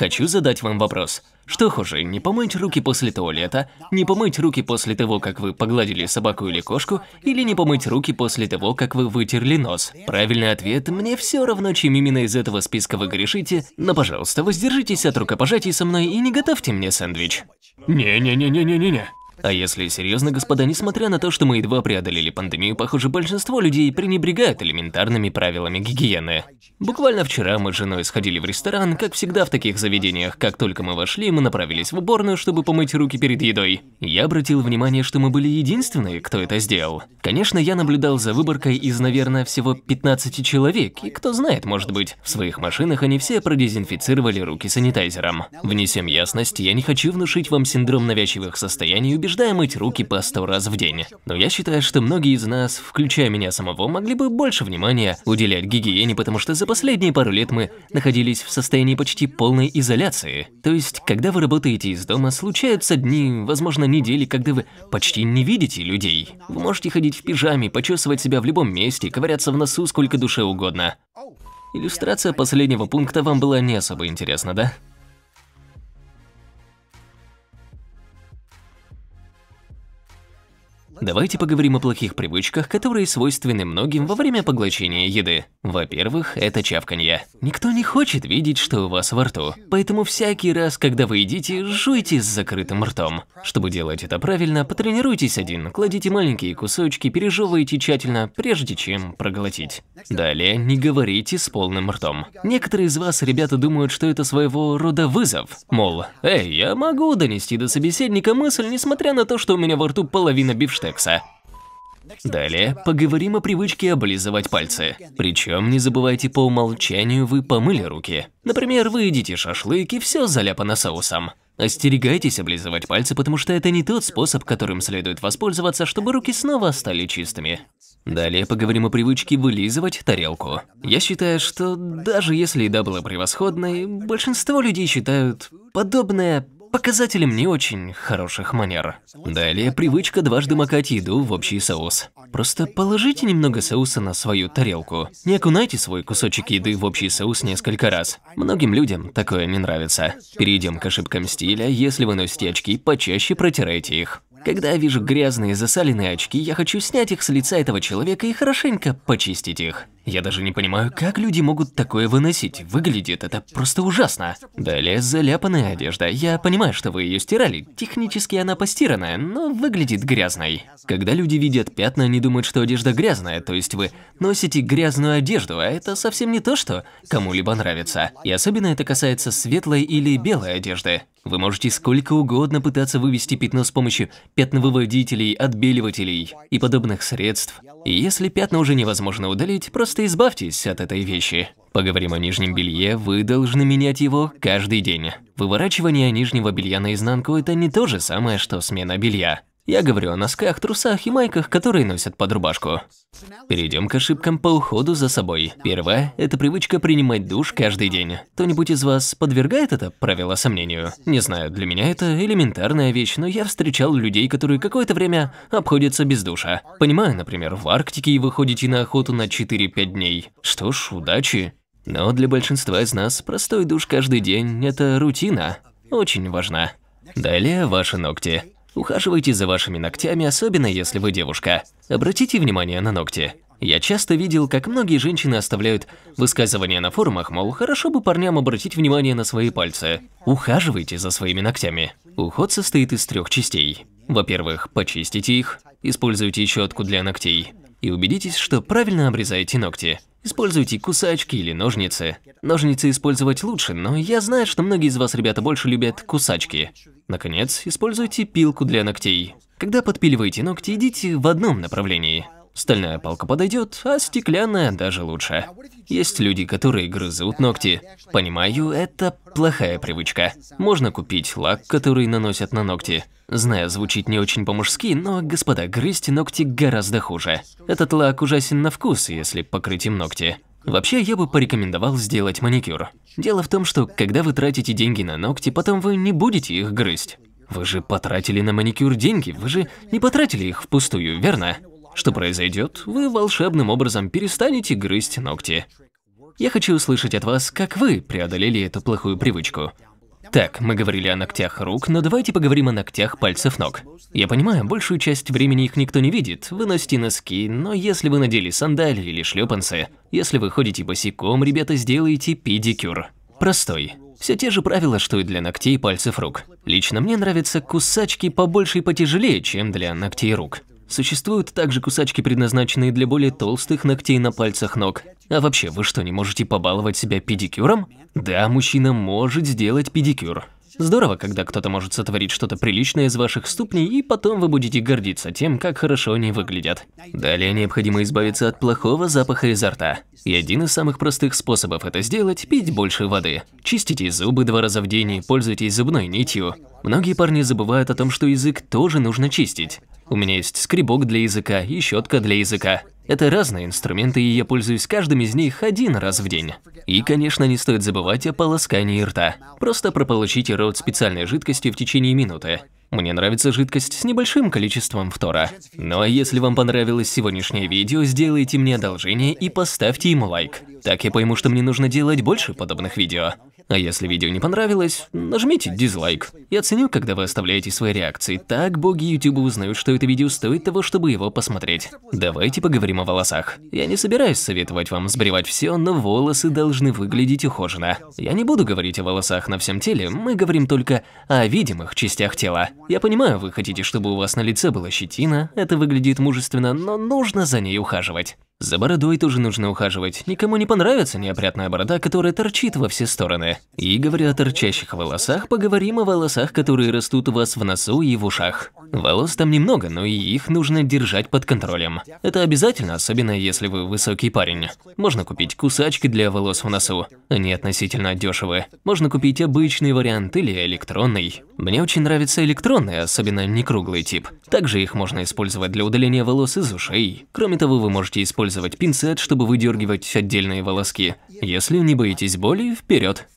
Хочу задать вам вопрос. Что хуже, не помыть руки после туалета, не помыть руки после того, как вы погладили собаку или кошку, или не помыть руки после того, как вы вытерли нос? Правильный ответ – мне все равно, чем именно из этого списка вы грешите, но, пожалуйста, воздержитесь от рукопожатий со мной и не готовьте мне сэндвич. Не-не-не-не-не-не. не. А если серьезно, господа, несмотря на то, что мы едва преодолели пандемию, похоже, большинство людей пренебрегают элементарными правилами гигиены. Буквально вчера мы с женой сходили в ресторан, как всегда в таких заведениях, как только мы вошли, мы направились в уборную, чтобы помыть руки перед едой. Я обратил внимание, что мы были единственные, кто это сделал. Конечно, я наблюдал за выборкой из, наверное, всего 15 человек, и кто знает, может быть, в своих машинах они все продезинфицировали руки санитайзером. Внесем ясность, я не хочу внушить вам синдром навязчивых состояний и убеждений убеждая мыть руки по 100 раз в день. Но я считаю, что многие из нас, включая меня самого, могли бы больше внимания уделять гигиене, потому что за последние пару лет мы находились в состоянии почти полной изоляции. То есть, когда вы работаете из дома, случаются дни, возможно, недели, когда вы почти не видите людей. Вы можете ходить в пижаме, почесывать себя в любом месте, ковыряться в носу сколько душе угодно. Иллюстрация последнего пункта вам была не особо интересна, да? Давайте поговорим о плохих привычках, которые свойственны многим во время поглощения еды. Во-первых, это чавканье. Никто не хочет видеть, что у вас во рту. Поэтому всякий раз, когда вы едите, жуйте с закрытым ртом. Чтобы делать это правильно, потренируйтесь один, кладите маленькие кусочки, пережевывайте тщательно, прежде чем проглотить. Далее, не говорите с полным ртом. Некоторые из вас, ребята, думают, что это своего рода вызов. Мол, эй, я могу донести до собеседника мысль, несмотря на то, что у меня во рту половина бифштейна хэштекса. Далее поговорим о привычке облизывать пальцы. Причем не забывайте по умолчанию вы помыли руки. Например, вы едите шашлык и все заляпано соусом. Остерегайтесь облизывать пальцы, потому что это не тот способ, которым следует воспользоваться, чтобы руки снова стали чистыми. Далее поговорим о привычке вылизывать тарелку. Я считаю, что даже если еда была превосходной, большинство людей считают подобное показателем не очень хороших манер. Далее привычка дважды макать еду в общий соус. Просто положите немного соуса на свою тарелку. Не окунайте свой кусочек еды в общий соус несколько раз. Многим людям такое не нравится. Перейдем к ошибкам стиля. Если вы носите очки, почаще протирайте их. Когда я вижу грязные засаленные очки, я хочу снять их с лица этого человека и хорошенько почистить их. Я даже не понимаю, как люди могут такое выносить. Выглядит это просто ужасно. Далее заляпанная одежда. Я понимаю, что вы ее стирали. Технически она постиранная, но выглядит грязной. Когда люди видят пятна, они думают, что одежда грязная, то есть вы носите грязную одежду, а это совсем не то, что кому-либо нравится. И особенно это касается светлой или белой одежды. Вы можете сколько угодно пытаться вывести пятно с помощью пятновыводителей, отбеливателей и подобных средств. И если пятна уже невозможно удалить, просто избавьтесь от этой вещи. Поговорим о нижнем белье, вы должны менять его каждый день. Выворачивание нижнего белья наизнанку – это не то же самое, что смена белья. Я говорю о носках, трусах и майках, которые носят под рубашку. Перейдем к ошибкам по уходу за собой. Первое – это привычка принимать душ каждый день. Кто-нибудь из вас подвергает это правило сомнению? Не знаю, для меня это элементарная вещь, но я встречал людей, которые какое-то время обходятся без душа. Понимаю, например, в Арктике вы ходите на охоту на 4-5 дней. Что ж, удачи. Но для большинства из нас простой душ каждый день – это рутина. Очень важна. Далее ваши ногти. Ухаживайте за вашими ногтями, особенно если вы девушка. Обратите внимание на ногти. Я часто видел, как многие женщины оставляют высказывания на форумах, мол, хорошо бы парням обратить внимание на свои пальцы. Ухаживайте за своими ногтями. Уход состоит из трех частей. Во-первых, почистите их, используйте щетку для ногтей и убедитесь, что правильно обрезаете ногти. Используйте кусачки или ножницы. Ножницы использовать лучше, но я знаю, что многие из вас, ребята, больше любят кусачки. Наконец, используйте пилку для ногтей. Когда подпиливаете ногти, идите в одном направлении. Стальная палка подойдет, а стеклянная даже лучше. Есть люди, которые грызут ногти. Понимаю, это плохая привычка. Можно купить лак, который наносят на ногти. Знаю, звучит не очень по-мужски, но, господа, грызть ногти гораздо хуже. Этот лак ужасен на вкус, если покрыть им ногти. Вообще, я бы порекомендовал сделать маникюр. Дело в том, что когда вы тратите деньги на ногти, потом вы не будете их грызть. Вы же потратили на маникюр деньги, вы же не потратили их впустую, верно? Что произойдет? Вы волшебным образом перестанете грызть ногти. Я хочу услышать от вас, как вы преодолели эту плохую привычку. Так, мы говорили о ногтях рук, но давайте поговорим о ногтях пальцев ног. Я понимаю, большую часть времени их никто не видит, вы носите носки, но если вы надели сандалии или шлепанцы, если вы ходите босиком, ребята, сделайте педикюр. Простой. Все те же правила, что и для ногтей пальцев рук. Лично мне нравятся кусачки побольше и потяжелее, чем для ногтей рук. Существуют также кусачки, предназначенные для более толстых ногтей на пальцах ног. А вообще, вы что, не можете побаловать себя педикюром? Да, мужчина может сделать педикюр. Здорово, когда кто-то может сотворить что-то приличное из ваших ступней, и потом вы будете гордиться тем, как хорошо они выглядят. Далее необходимо избавиться от плохого запаха изо рта. И один из самых простых способов это сделать – пить больше воды. Чистите зубы два раза в день и пользуйтесь зубной нитью. Многие парни забывают о том, что язык тоже нужно чистить. У меня есть скребок для языка и щетка для языка. Это разные инструменты, и я пользуюсь каждым из них один раз в день. И, конечно, не стоит забывать о полоскании рта. Просто прополучите рот специальной жидкостью в течение минуты. Мне нравится жидкость с небольшим количеством фтора. Ну а если вам понравилось сегодняшнее видео, сделайте мне одолжение и поставьте ему лайк. Так я пойму, что мне нужно делать больше подобных видео. А если видео не понравилось, нажмите дизлайк. Я ценю, когда вы оставляете свои реакции. Так боги YouTube узнают, что это видео стоит того, чтобы его посмотреть. Давайте поговорим о волосах. Я не собираюсь советовать вам сбривать все, но волосы должны выглядеть ухоженно. Я не буду говорить о волосах на всем теле, мы говорим только о видимых частях тела. Я понимаю, вы хотите, чтобы у вас на лице была щетина, это выглядит мужественно, но нужно за ней ухаживать. За бородой тоже нужно ухаживать. Никому не понравится неопрятная борода, которая торчит во все стороны. И говоря о торчащих волосах, поговорим о волосах, которые растут у вас в носу и в ушах. Волос там немного, но и их нужно держать под контролем. Это обязательно, особенно если вы высокий парень. Можно купить кусачки для волос в носу. Они относительно дешевы. Можно купить обычный вариант или электронный. Мне очень нравится электронный, особенно не круглый тип. Также их можно использовать для удаления волос из ушей. Кроме того, вы можете использовать использовать пинцет, чтобы выдергивать отдельные волоски. Если не боитесь боли, вперед.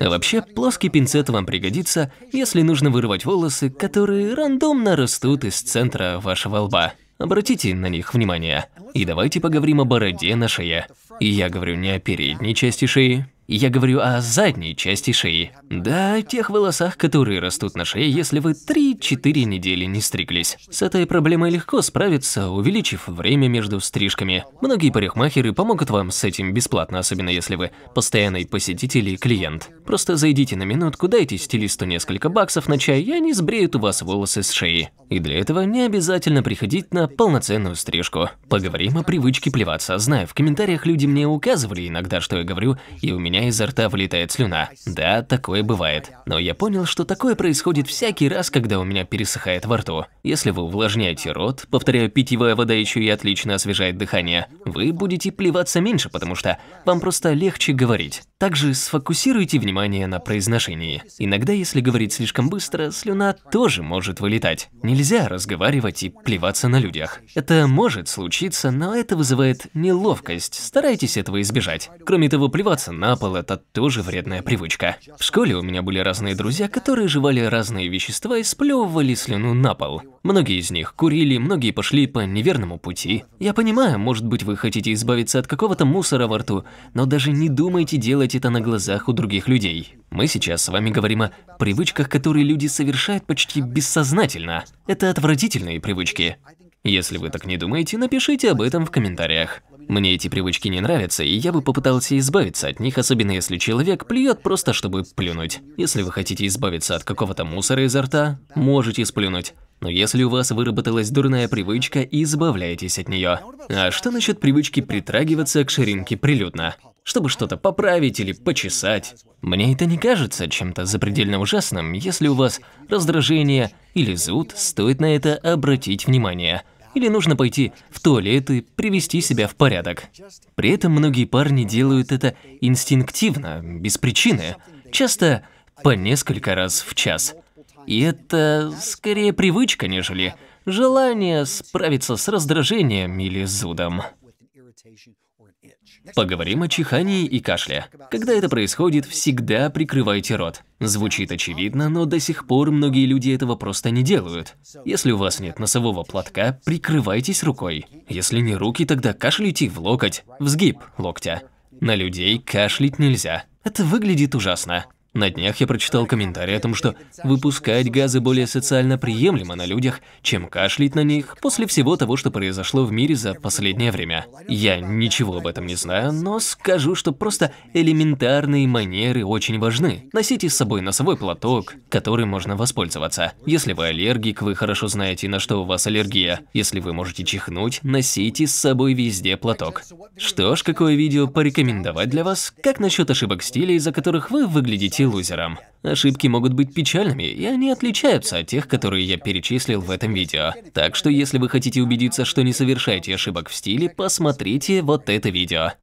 А вообще, плоский пинцет вам пригодится, если нужно вырвать волосы, которые рандомно растут из центра вашего лба. Обратите на них внимание. И давайте поговорим о бороде на шее. И я говорю не о передней части шеи, я говорю о задней части шеи. Да, о тех волосах, которые растут на шее, если вы 3-4 недели не стриглись. С этой проблемой легко справиться, увеличив время между стрижками. Многие парикмахеры помогут вам с этим бесплатно, особенно если вы постоянный посетитель и клиент. Просто зайдите на минутку, дайте стилисту несколько баксов на чай, и они сбреют у вас волосы с шеи. И для этого не обязательно приходить на полноценную стрижку. Поговорим о привычке плеваться. Знаю, в комментариях люди мне указывали иногда, что я говорю, и у меня изо рта вылетает слюна. Да, такое бывает. Но я понял, что такое происходит всякий раз, когда у меня пересыхает во рту. Если вы увлажняете рот, повторяю, питьевая вода еще и отлично освежает дыхание, вы будете плеваться меньше, потому что вам просто легче говорить. Также сфокусируйте внимание внимание на произношении. Иногда, если говорить слишком быстро, слюна тоже может вылетать. Нельзя разговаривать и плеваться на людях. Это может случиться, но это вызывает неловкость. Старайтесь этого избежать. Кроме того, плеваться на пол – это тоже вредная привычка. В школе у меня были разные друзья, которые жевали разные вещества и сплевывали слюну на пол. Многие из них курили, многие пошли по неверному пути. Я понимаю, может быть, вы хотите избавиться от какого-то мусора во рту, но даже не думайте делать это на глазах у других людей людей. Мы сейчас с вами говорим о привычках, которые люди совершают почти бессознательно. Это отвратительные привычки. Если вы так не думаете, напишите об этом в комментариях. Мне эти привычки не нравятся, и я бы попытался избавиться от них, особенно если человек плюет просто, чтобы плюнуть. Если вы хотите избавиться от какого-то мусора изо рта, можете сплюнуть. Но если у вас выработалась дурная привычка, избавляйтесь от нее. А что насчет привычки притрагиваться к ширинке прилюдно? чтобы что-то поправить или почесать. Мне это не кажется чем-то запредельно ужасным, если у вас раздражение или зуд, стоит на это обратить внимание. Или нужно пойти в туалет и привести себя в порядок. При этом многие парни делают это инстинктивно, без причины, часто по несколько раз в час. И это скорее привычка, нежели желание справиться с раздражением или зудом. Поговорим о чихании и кашле. Когда это происходит, всегда прикрывайте рот. Звучит очевидно, но до сих пор многие люди этого просто не делают. Если у вас нет носового платка, прикрывайтесь рукой. Если не руки, тогда кашляйте в локоть, в сгиб локтя. На людей кашлять нельзя. Это выглядит ужасно. На днях я прочитал комментарий о том, что выпускать газы более социально приемлемо на людях, чем кашлять на них после всего того, что произошло в мире за последнее время. Я ничего об этом не знаю, но скажу, что просто элементарные манеры очень важны. Носите с собой носовой платок, который можно воспользоваться. Если вы аллергик, вы хорошо знаете, на что у вас аллергия. Если вы можете чихнуть, носите с собой везде платок. Что ж, какое видео порекомендовать для вас? Как насчет ошибок стиля, из-за которых вы выглядите лузером. Ошибки могут быть печальными, и они отличаются от тех, которые я перечислил в этом видео. Так что если вы хотите убедиться, что не совершаете ошибок в стиле, посмотрите вот это видео.